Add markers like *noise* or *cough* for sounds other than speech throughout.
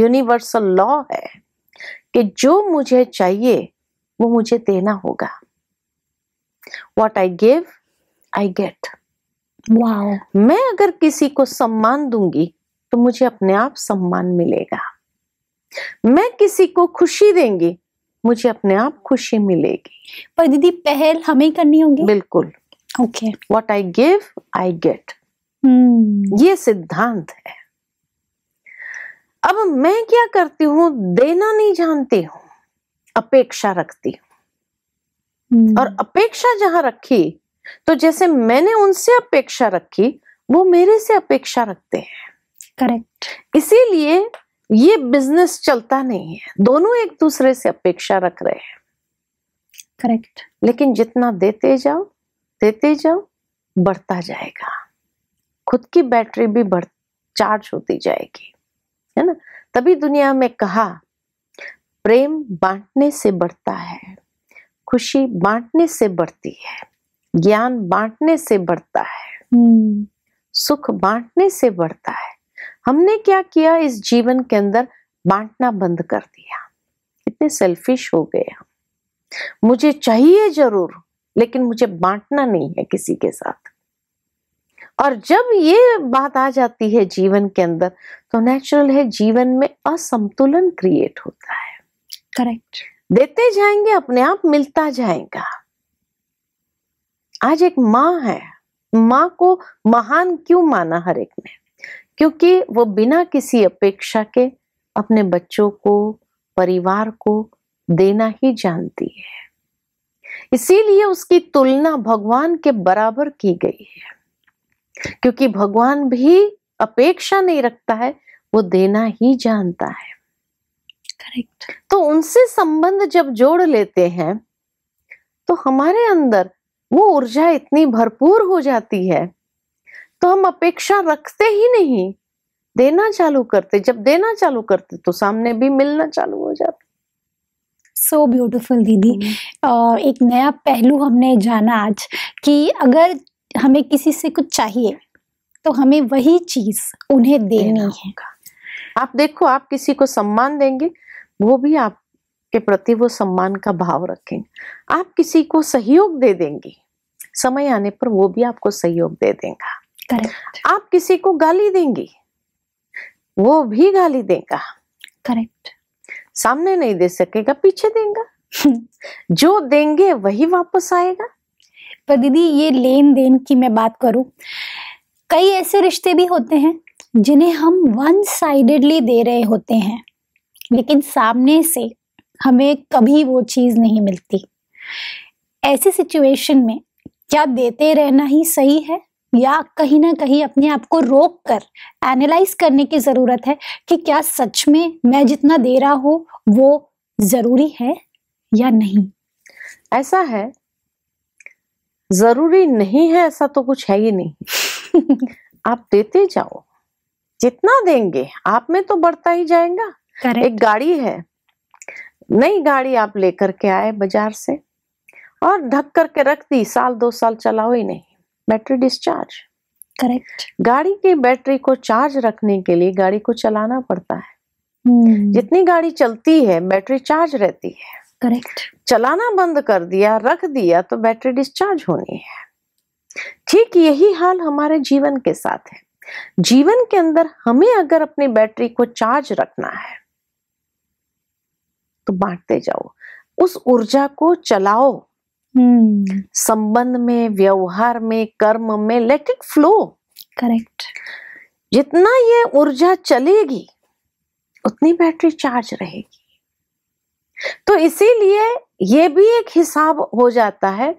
Universal law है कि जो मुझे चाहिए वो मुझे देना होगा what I give I get मैं अगर किसी को सम्मान दूंगी तो मुझे अपने आप सम्मान मिलेगा मैं किसी को खुशी देंगी मुझे अपने आप खुशी मिलेगी पर दीदी पहल हमें करनी होगी बिल्कुल okay what I give I get ये सिद्धांत है अब मैं क्या करती हूं देना नहीं जानती हूं अपेक्षा रखती हूं हम्म। और अपेक्षा जहां रखी तो जैसे मैंने उनसे अपेक्षा रखी वो मेरे से अपेक्षा रखते हैं करेक्ट इसीलिए ये बिजनेस चलता नहीं है दोनों एक दूसरे से अपेक्षा रख रहे हैं करेक्ट लेकिन जितना देते जाओ देते जाओ बढ़ता जाएगा खुद की बैटरी भी बढ़ चार्ज होती जाएगी है ना तभी दुनिया में कहा प्रेम बांटने से बढ़ता है खुशी बांटने से बढ़ती है ज्ञान बांटने से बढ़ता है हम्म। सुख बांटने से बढ़ता है हमने क्या किया इस जीवन के अंदर बांटना बंद कर दिया इतने सेल्फिश हो गए हम मुझे चाहिए जरूर लेकिन मुझे बांटना नहीं है किसी के साथ और जब ये बात आ जाती है जीवन के अंदर तो नेचुरल है जीवन में असंतुलन क्रिएट होता है करेक्ट देते जाएंगे अपने आप मिलता जाएगा आज एक माँ है माँ को महान क्यों माना हर एक ने क्योंकि वो बिना किसी अपेक्षा के अपने बच्चों को परिवार को देना ही जानती है इसीलिए उसकी तुलना भगवान के बराबर की गई है क्योंकि भगवान भी अपेक्षा नहीं रखता है वो देना ही जानता है करेक्ट तो उनसे संबंध जब जोड़ लेते हैं तो हमारे अंदर वो ऊर्जा इतनी भरपूर हो जाती है तो हम अपेक्षा रखते ही नहीं देना चालू करते जब देना चालू करते तो सामने भी मिलना चालू हो जाता सो so दीदी uh, एक नया पहलू हमने जाना आज कि अगर हमें किसी से कुछ चाहिए तो हमें वही चीज उन्हें देनी है आप देखो आप किसी को सम्मान देंगे वो भी आपके प्रति वो सम्मान का भाव रखेंगे आप किसी को सहयोग दे देंगे समय आने पर वो भी आपको सहयोग दे देगा करेक्ट आप किसी को गाली देंगे वो भी गाली देगा करेक्ट सामने नहीं दे सकेगा पीछे देगा *laughs* जो देंगे वही वापस आएगा पर दीदी ये लेन देन की मैं बात करूँ कई ऐसे रिश्ते भी होते हैं जिन्हें हम वन साइडेडली दे रहे होते हैं लेकिन सामने से हमें कभी वो चीज़ नहीं मिलती ऐसी सिचुएशन में क्या देते रहना ही सही है या कहीं ना कहीं अपने आप को रोक कर एनालाइज करने की ज़रूरत है कि क्या सच में मैं जितना दे रहा हूँ वो ज़रूरी है या नहीं ऐसा है जरूरी नहीं है ऐसा तो कुछ है ही नहीं *laughs* आप देते जाओ जितना देंगे आप में तो बढ़ता ही जाएगा Correct. एक गाड़ी है नई गाड़ी आप लेकर के आए बाजार से और ढक करके रख दी साल दो साल चलाओ ही नहीं बैटरी डिस्चार्ज करेक्ट गाड़ी की बैटरी को चार्ज रखने के लिए गाड़ी को चलाना पड़ता है hmm. जितनी गाड़ी चलती है बैटरी चार्ज रहती है करेक्ट चलाना बंद कर दिया रख दिया तो बैटरी डिस्चार्ज होनी है ठीक यही हाल हमारे जीवन के साथ है जीवन के अंदर हमें अगर अपनी बैटरी को चार्ज रखना है तो बांटते जाओ उस ऊर्जा को चलाओ hmm. संबंध में व्यवहार में कर्म में लेट इट फ्लो करेक्ट जितना ये ऊर्जा चलेगी उतनी बैटरी चार्ज रहेगी तो इसीलिए ये भी एक हिसाब हो जाता है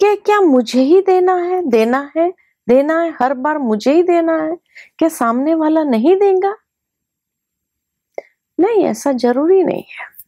कि क्या मुझे ही देना है देना है देना है हर बार मुझे ही देना है क्या सामने वाला नहीं देगा नहीं ऐसा जरूरी नहीं है